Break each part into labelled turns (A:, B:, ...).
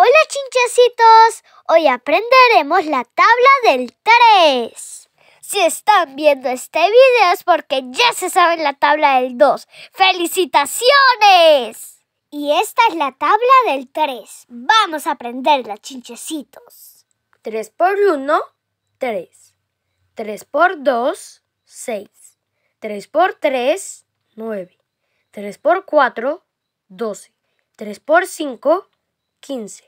A: Hola chinchecitos, hoy aprenderemos la tabla del 3. Si están viendo este video es porque ya se saben la tabla del 2. ¡Felicitaciones! Y esta es la tabla del 3. Vamos a aprenderla, chinchecitos. 3 por 1, 3.
B: 3 por 2, 6. 3 por 3, 9. 3 por 4, 12. 3 por 5, 15.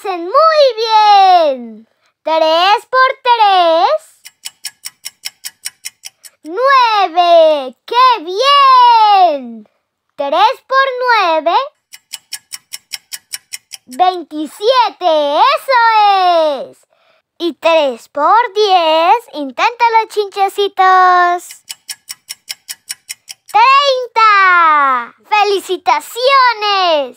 A: hacen muy bien. 3 por 3. 9. ¡Qué bien! 3 por 9. 27. Eso es. Y 3 por 10. Inténtalo, chinchecitos. 30. ¡Felicitaciones!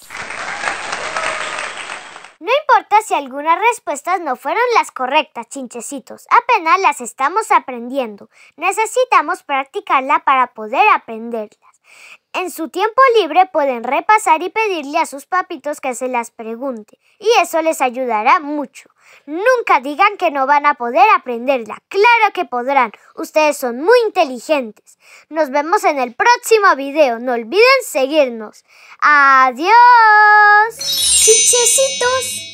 A: No importa si algunas respuestas no fueron las correctas, chinchecitos, apenas las estamos aprendiendo. Necesitamos practicarla para poder aprenderla. En su tiempo libre pueden repasar y pedirle a sus papitos que se las pregunte, y eso les ayudará mucho. Nunca digan que no van a poder aprenderla, claro que podrán, ustedes son muy inteligentes. Nos vemos en el próximo video, no olviden seguirnos. Adiós. Chichecitos.